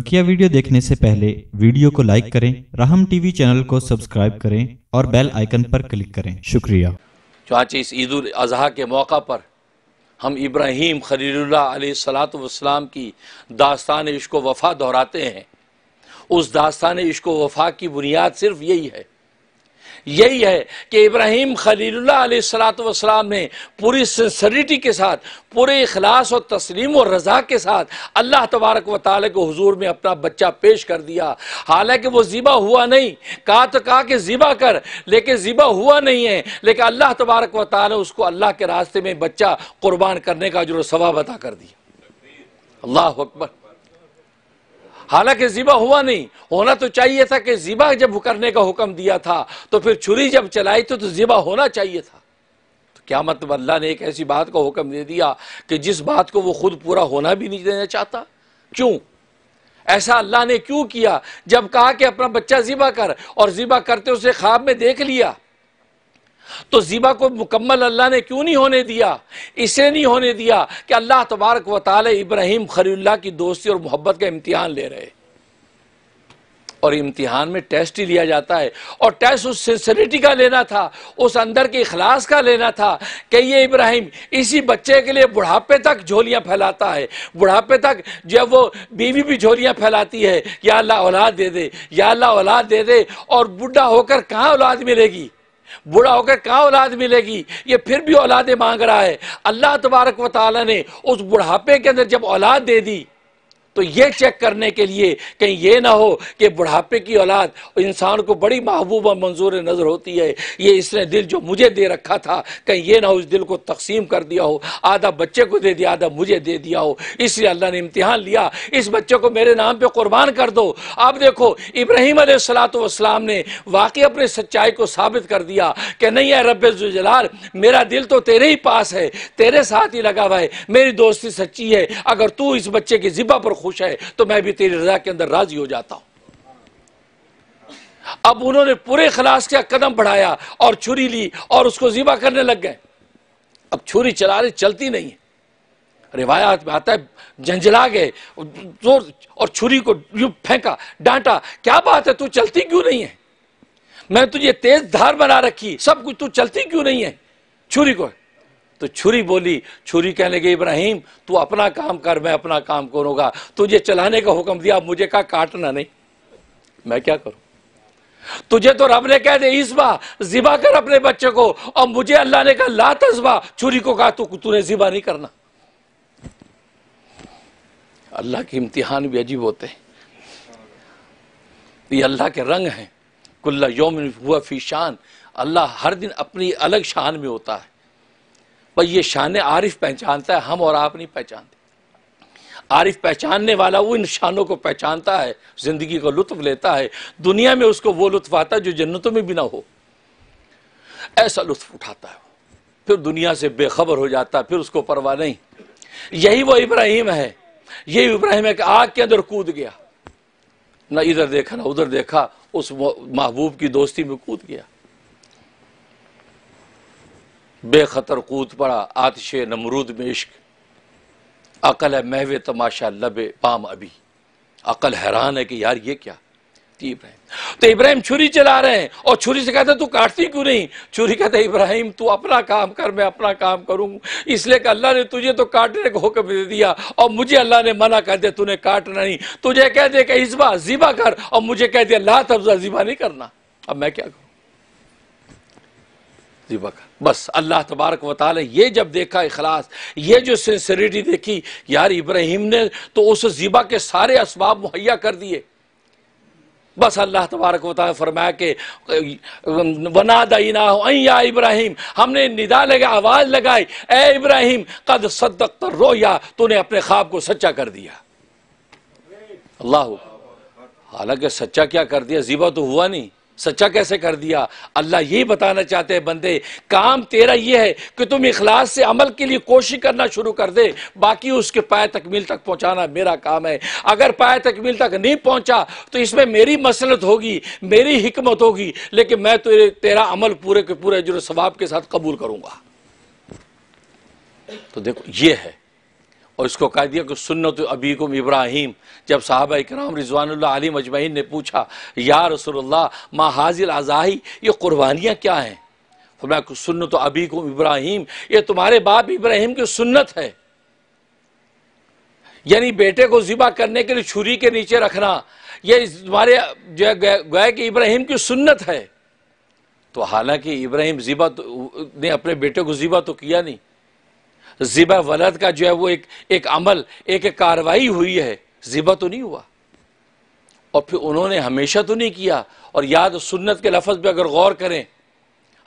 बकिया वीडियो देखने से पहले वीडियो को लाइक करें राहम टीवी चैनल को सब्सक्राइब करें और बेल आइकन पर क्लिक करें शुक्रिया चाचे इस ईद अजहा के मौका पर हम इब्राहिम सलात वाम की दास्तान इश्को वफ़ा दोहराते हैं उस दास्तान इश्को वफ़ा की बुनियाद सिर्फ यही है यही है कि इब्राहिम खलील्लाम ने पूरी सिंसरिटी के साथ पूरे अखलास और तस्लीम और रजा के साथ अल्लाह तबारक व ताल के हजूर में अपना बच्चा पेश कर दिया हालांकि वो ज़िबा हुआ नहीं कहा तो कहा कि ज़िबा कर लेकिन ज़िबा हुआ नहीं है लेकिन अल्लाह तबारक व ताल उसको अल्लाह के रास्ते में बच्चा कुर्बान करने का जो सवाब अदा कर दिया अल्लाह अकबर हालांकि ज़िबा हुआ नहीं होना तो चाहिए था कि ज़िबा जब करने का हुक्म दिया था तो फिर छुरी जब चलाई तो, तो ज़िबा होना चाहिए था तो क्या मतलब अल्लाह ने एक ऐसी बात का हुक्म दे दिया कि जिस बात को वो खुद पूरा होना भी नहीं देना चाहता क्यों ऐसा अल्लाह ने क्यों किया जब कहा कि अपना बच्चा ज़िबा कर और ज़िबा करते उसे ख्वाब में देख लिया तो ज़ीबा को मुकम्मल अल्लाह ने क्यों नहीं होने दिया इसे नहीं होने दिया कि अल्लाह तबारक वाल इब्राहिम खलील्ला की दोस्ती और मोहब्बत का इम्तिहान ले रहे और इम्तिहान में टेस्ट ही लिया जाता है और टेस्ट उस सेंसरिटी का लेना था उस अंदर के अखलास का लेना था कि ये इब्राहिम इसी बच्चे के लिए बुढ़ापे तक झोलियाँ फैलाता है बुढ़ापे तक जब वो बीवी भी झोलियाँ फैलाती है या अल्लाह औलाद दे दे या अल्लाह औलाद दे दे और बुढ़ा होकर कहाँ औलाद मिलेगी बूढ़ा होकर कहा औलाद मिलेगी ये फिर भी औलादे मांग रहा है अल्लाह तबारक वाली ने उस बुढ़ापे के अंदर जब औलाद दे दी तो ये चेक करने के लिए कहीं ये ना हो कि बुढ़ापे की औलाद इंसान को बड़ी महबूब और मंजूर नज़र होती है ये इसने दिल जो मुझे दे रखा था कहीं ये ना हो इस दिल को तकसीम कर दिया हो आधा बच्चे को दे दिया आधा मुझे दे दिया हो इसलिए अल्लाह ने इम्तहान लिया इस बच्चे को मेरे नाम पर कुर्बान कर दो आप देखो इब्राहिम सलाम ने वाकई अपने सच्चाई को साबित कर दिया कि नहीं है रब जलाल मेरा दिल तो तेरे ही पास है तेरे साथ ही लगा हुआ है मेरी दोस्ती सच्ची है अगर तू इस बच्चे की ज़िब्बा पर खुश है तो मैं भी तेरी रजा के अंदर राजी हो जाता हूं अब उन्होंने पूरे खलास का कदम बढ़ाया और छुरी ली और उसको जीवा करने लग गए अब छुरी चला रही चलती नहीं रिवायात में आता है झंझला गए जोर और छुरी को फेंका डांटा क्या बात है तू चलती क्यों नहीं है मैं तुझे तेज धार बना रखी सब कुछ तू चलती क्यों नहीं है छुरी को तो छुरी बोली छुरी कहने के इब्राहिम तू अपना काम कर मैं अपना काम करूंगा तुझे चलाने का हुक्म दिया अब मुझे कहा काटना नहीं मैं क्या करूं तुझे तो रब ने कह दे बा जिबा कर अपने बच्चे को और मुझे अल्लाह ने कहा ला तस्बा छुरी को कहा तू तूने जिबा नहीं करना अल्लाह के इम्तिहान भी अजीब होते हैं ये अल्लाह के रंग हैं कुल्ला योम हुआ फी शान अल्लाह हर दिन अपनी अलग शान में होता है पर ये शान आरिफ पहचानता है हम और आप नहीं पहचानते आरिफ पहचानने वाला वो इन शानों को पहचानता है ज़िंदगी का लुत्फ लेता है दुनिया में उसको वो लुत्फ आता है जो जन्नतों में भी ना हो ऐसा लुत्फ उठाता है फिर दुनिया से बेखबर हो जाता है फिर उसको परवाह नहीं यही वो इब्राहिम है यही इब्राहिम है कि आग के अंदर कूद गया ना इधर देखा ना उधर देखा उस महबूब की दोस्ती में कूद गया बेखतर कूद पड़ा आतिश नमरूद में इश्क अकल है महवे तमाशा लबे पाम अभी अकल हैरान है कि यार ये क्या इब्राहिम तो इब्राहिम छुरी चला रहे हैं और छुरी से कहते तू काटती क्यों नहीं छुरी कहते इब्राहिम तू अपना काम कर मैं अपना काम करूँ इसलिए कि अल्लाह ने तुझे तो काटने का हुक्म दे दिया और मुझे अल्लाह ने मना कर दिया तूने काटना नहीं तुझे कह दिया कि इसबा जीबा कर और मुझे कह दिया ला तब्जा जीबा नहीं करना अब मैं क्या करूँ वक्त बस अल्लाह तबारक वाल ये जब देखा इखलास ये जो सिंसरिटी देखी यार इब्राहिम ने तो उस जीबा के सारे इसबाब मुहैया कर दिए बस अल्लाह तबारक वाल फरमाया कि वना ना हो या इब्राहिम हमने निदा लगा आवाज़ लगाई ए इब्राहिम कद सदक तर या तूने अपने ख्वाब को सच्चा कर दिया अल्लाह हालांकि सच्चा क्या कर दिया जीबा तो हुआ नहीं सच्चा कैसे कर दिया अल्लाह ये बताना चाहते हैं बंदे काम तेरा ये है कि तुम इखलास से अमल के लिए कोशिश करना शुरू कर दे बाकी उसके पाए तकमील तक पहुंचाना मेरा काम है अगर पाए तकमील तक नहीं पहुंचा तो इसमें मेरी मसलत होगी मेरी हिकमत होगी लेकिन मैं तो तेरा अमल पूरे के पूरे जुर्सवाब के साथ कबूल करूंगा तो देखो ये है और इसको कह दिया कि सुन्नत अबीकुम इब्राहिम जब साहब कराम रिजवान आलिम अजमैन ने पूछा या रसोल्ला माँ हाजिल आज़ाही ये कुर्बानियाँ क्या हैं फरमाया कि सुन्नत को इब्राहिम ये तुम्हारे बाप इब्राहिम की सुन्नत है यानी बेटे को ज़िबा करने के लिए छुरी के नीचे रखना यह तुम्हारे जो है गए कि इब्राहिम की सुन्नत है तो हालांकि इब्राहिम ज़िबा तो, ने अपने बेटे को ज़िबा तो किया नहीं ज़िबा वलद का जो है वो एक एक अमल एक कार्रवाई हुई है ज़िबा तो नहीं हुआ और फिर उन्होंने हमेशा तो नहीं किया और याद सुन्नत के लफज पर अगर गौर करें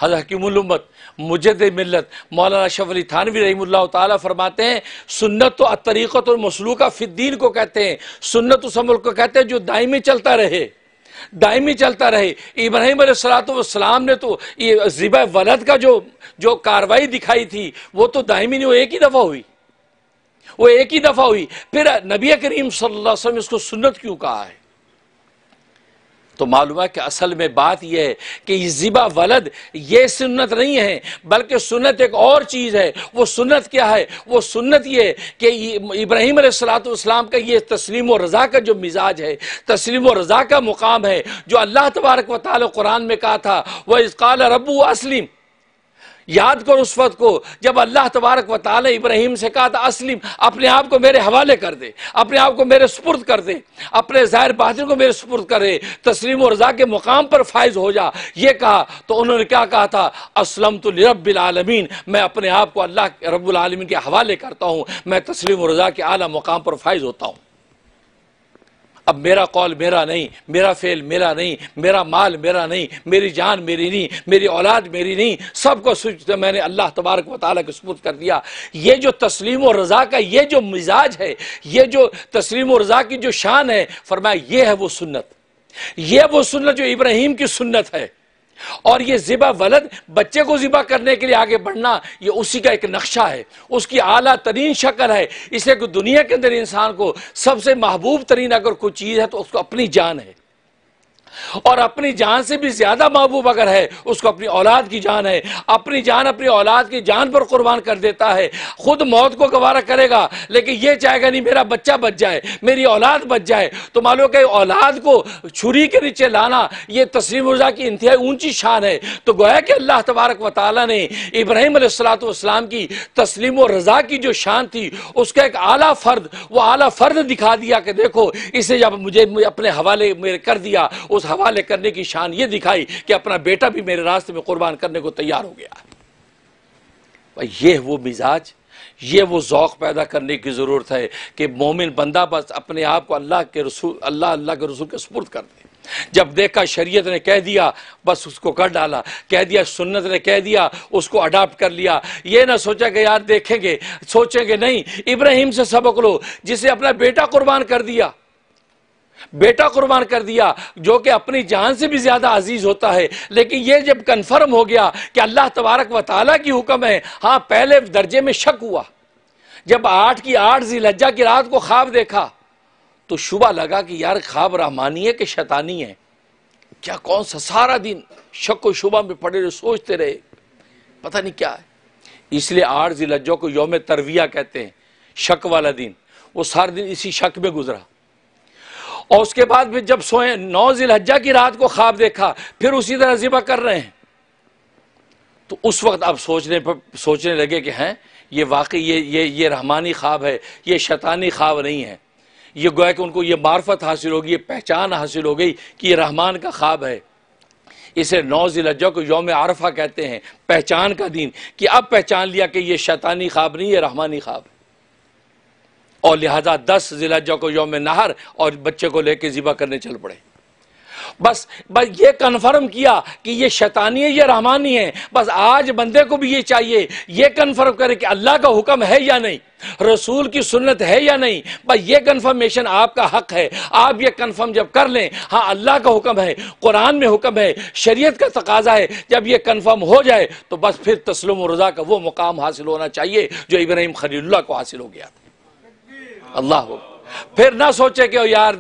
हजर हकीमत मुजद मिलत मौलाना शफ अली थानवी रही तरमाते फरमाते हैं सुन्नत तो तरीकत और मसलूका फ़िद्दीन को कहते हैं सुन्नत उस अमल को कहते हैं जो दाई में चलता रहे दायमी चलता रहे इब्राहिम सलातम ने तो ये ज़िबा वलद का जो जो कार्रवाई दिखाई थी वो तो दायमी नहीं वो एक ही दफ़ा हुई वो एक ही दफ़ा हुई फिर नबी करीम सल्लल्लाहु अलैहि वसल्लम इसको सुन्नत क्यों कहा है तो मालूम है कि असल में बात यह है कि ज़िबा वलद ये सुन्नत नहीं है बल्कि सुन्नत एक और चीज़ है वो सुन्नत क्या है वो सुन्नत ये कि इब्राहिम सलाम का ये तस्लीम व रज़ा का जो मिजाज है तस्लीम और रज़ा का मुकाम है जो अल्लाह तबारक वाली क़ुरान में कहा था वह इसकाल रबू असलिम याद करो उस वक्त को जब अल्लाह तबारक व ताल इब्राहिम से कहा था असलिम अपने आप को मेरे हवाले कर दे अपने आप को मेरे सुपुर्द कर दे अपने ज़ाहिर बहादुर को मेरे सुपुर्द कर दे तस्लीम और रजा के मुकाम पर फायज हो जा ये कहा तो उन्होंने क्या कहा था असलम तो रबालमीन मैं अपने आप को अल्लाह रबालमीन के हवाले करता हूँ मैं तस्लीम और रजा के अली मुकाम पर फायज होता हूँ अब मेरा कौल मेरा नहीं मेरा फेल मेरा नहीं मेरा माल मेरा नहीं मेरी जान मेरी नहीं मेरी औलाद मेरी नहीं सबको तो मैंने अल्लाह तबारक वाली के सबूत कर दिया ये जो तस्लीम और रज़ा का ये जो मिजाज है ये जो तस्लीम और रज़ा की जो शान है फरमाया ये है वो सुन्नत ये वो सुन्नत जो इब्राहिम की सुन्नत है और ये ज़िबा वलद बच्चे को ज़िबा करने के लिए आगे बढ़ना ये उसी का एक नक्शा है उसकी अला तरीन शक्ल है इसलिए दुनिया के अंदर इंसान को सबसे महबूब तरीन अगर कोई चीज़ है तो उसको अपनी जान है और अपनी जान से भी ज्यादा महबूब अगर है उसको अपनी औलाद की जान है अपनी जान अपनी औलाद की जान पर कुर्बान कर देता है खुद मौत को गवारा करेगा लेकिन यह चाहेगा नहीं मेरा बच्चा बच जाए मेरी औलाद बच जाए तो मालूम कि औलाद को छुरी के नीचे लाना यह तस्लीम उर्जा की इंतहा ऊंची शान है तो गोया कि अल्लाह तबारक वाली ने इब्राहिम सलाम की तस्लीम रजा की जो शान थी उसका एक आला फर्द वो आला फर्द दिखा दिया कि देखो इसे जब मुझे अपने हवाले कर दिया उस हवाले करने की शान यह दिखाई कि अपना बेटा भी मेरे रास्ते में कुर्बान करने को तैयार हो गया भाई ये वो मिजाज ये वो जौक पैदा करने की ज़रूरत है कि मोमिन बंदा बस अपने आप को अल्लाह के रसूल अल्लाह अल्लाह के रसूल के सपुर्द कर दे जब देखा शरीयत ने कह दिया बस उसको कर डाला कह दिया सुन्नत ने कह दिया उसको अडाप्ट कर लिया ये ना सोचा कि यार देखेंगे सोचेंगे नहीं इब्राहिम से सबक लो जिसे अपना बेटा कुर्बान कर दिया बेटा कुर्बान कर दिया जो कि अपनी जान से भी ज़्यादा अजीज़ होता है लेकिन यह जब कंफर्म हो गया कि अल्लाह तबारक व की हुक्म है हां पहले दर्जे में शक हुआ जब आठ की आठ जी लज्जा की रात को ख्वाब देखा तो शुबा लगा कि यार ख्वाब रहमानी है कि शैतानी है क्या कौन सा सारा दिन शक व शुबा में पड़े रहे सोचते रहे पता नहीं क्या है इसलिए आठ जी जिलज्जों को योम तरविया कहते हैं शक वाला दिन वो सारा दिन इसी शक में गुजरा और उसके बाद फिर जब सोए नौ जिलहजा की रात को ख्वाब देखा फिर उसी तरह जिबा कर रहे हैं तो उस वक्त आप सोचने पर सोचने लगे कि हैं ये वाकई ये ये ये रहमानी ख्वाब है ये शैतानी ख्वाब नहीं है ये गोया कि उनको ये मार्फत हासिल होगी ये पहचान हासिल हो गई कि ये रहमान का ख्वाब है इसे नौ जिलज्जा को योम आरफा कहते हैं पहचान का दिन कि अब पहचान लिया कि ये शैतानी ख्वाब नहीं ये रहमानी ख्वाब है और लिहाजा दस जिलाजा को योम नहर और बच्चे को लेकर ज़िबा करने चल पड़े बस बस ये कन्फर्म किया कि ये शैतानी है या रहमानी है बस आज बंदे को भी ये चाहिए ये कन्फर्म करे कि अल्लाह का हुक्म है या नहीं रसूल की सुन्नत है या नहीं बस ये कन्फर्मेशन आपका हक है आप ये कन्फर्म जब कर लें हाँ अल्लाह का हुक्म है कुरान में हुक्म है शरीयत का तकाजा है जब ये कन्फर्म हो जाए तो बस फिर तस्लम रज़ा का वो मुकाम हासिल होना चाहिए जो इब्राहिम खलील्ला को हासिल हो गया था अल्लाह फिर ना सोचे कि यार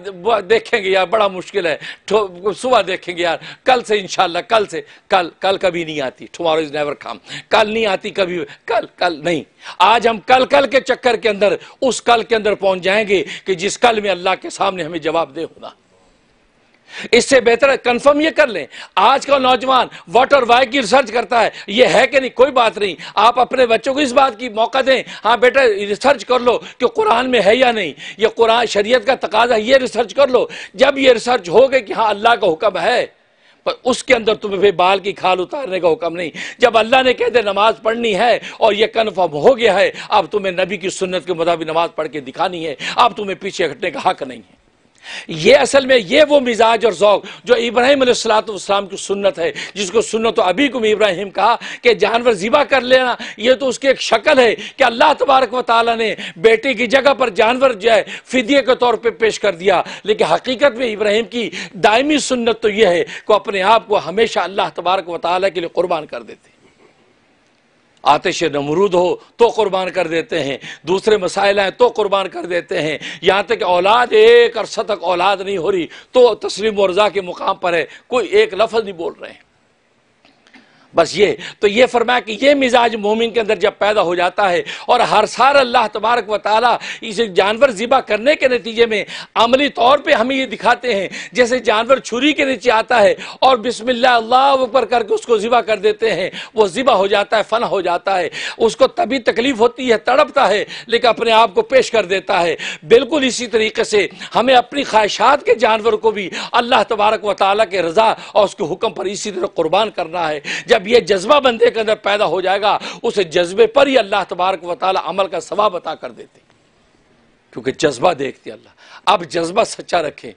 देखेंगे यार बड़ा मुश्किल है सुबह देखेंगे यार कल से इंशाल्लाह कल से कल कल कभी नहीं आती टुमारो इज नेवर कम कल नहीं आती कभी कल कल नहीं आज हम कल कल के चक्कर के अंदर उस कल के अंदर पहुंच जाएंगे कि जिस कल में अल्लाह के सामने हमें जवाब दे होना इससे बेहतर कंफर्म ये कर लें आज का नौजवान वॉट और वाई की रिसर्च करता है ये है कि नहीं कोई बात नहीं आप अपने बच्चों को इस बात की मौका दें हाँ बेटा रिसर्च कर लो कि कुरान में है या नहीं ये कुरान शरीयत का तकाजा ये रिसर्च कर लो जब ये रिसर्च हो गए कि हाँ अल्लाह का हुक्म है पर उसके अंदर तुम्हें फिर बाल की खाल उतारने का हुक्म नहीं जब अल्लाह ने कह दिया नमाज पढ़नी है और यह कन्फर्म हो गया है अब तुम्हें नबी की सुन्नत के मुताबिक नमाज पढ़ के दिखानी है अब तुम्हें पीछे हटने का हक नहीं है ये असल में ये वो मिजाज और ओक़ जो इब्राहिम सलाम की सुन्नत है जिसको सुन्नत अभी को इब्राहिम कहा कि जानवर ज़िबा कर लेना ये तो उसकी एक शक्ल है कि अल्लाह तबारक व ताली ने बेटे की जगह पर जानवर जो है फिदिये के तौर पर पे पेश कर दिया लेकिन हकीकत में इब्राहिम की दायमी सुन्नत तो यह है कि अपने आप को हमेशा अल्लाह तबारक व ताली के लिए कुर्बान कर देते आतिश नमरूद हो तो कुर्बान कर देते हैं दूसरे मसाइल हैं तो कुर्बान कर देते हैं यहाँ तक औलाद एक अरसा तक औलाद नहीं हो रही तो तस्लीम रजा के मुकाम पर है कोई एक लफ्ज़ नहीं बोल रहे हैं बस ये तो ये फरमाया कि ये मिजाज मोमिन के अंदर जब पैदा हो जाता है और हर साल अल्लाह तबारक व ताली इसे जानवर ज़िबा करने के नतीजे में अमली तौर पर हमें ये दिखाते हैं जैसे जानवर छुरी के नीचे आता है और बिसमिल्ला अल्लाह करके उसको ज़िबा कर देते हैं वो ज़िबा हो जाता है फ़न हो जाता है उसको तभी तकलीफ़ होती है तड़पता है लेकिन अपने आप को पेश कर देता है बिल्कुल इसी तरीके से हमें अपनी ख्वाहिशात के जानवर को भी अल्लाह तबारक व ताली के रज़ा और उसके हुक्म पर इसी तरह कुर्बान करना है जब जब यह जज्बा बंदे के अंदर पैदा हो जाएगा उस जज्बे पर ही अल्लाह तबारक वाली अमल का सवाब अता कर देते क्योंकि जज्बा देखते अल्लाह अब जज्बा सच्चा रखें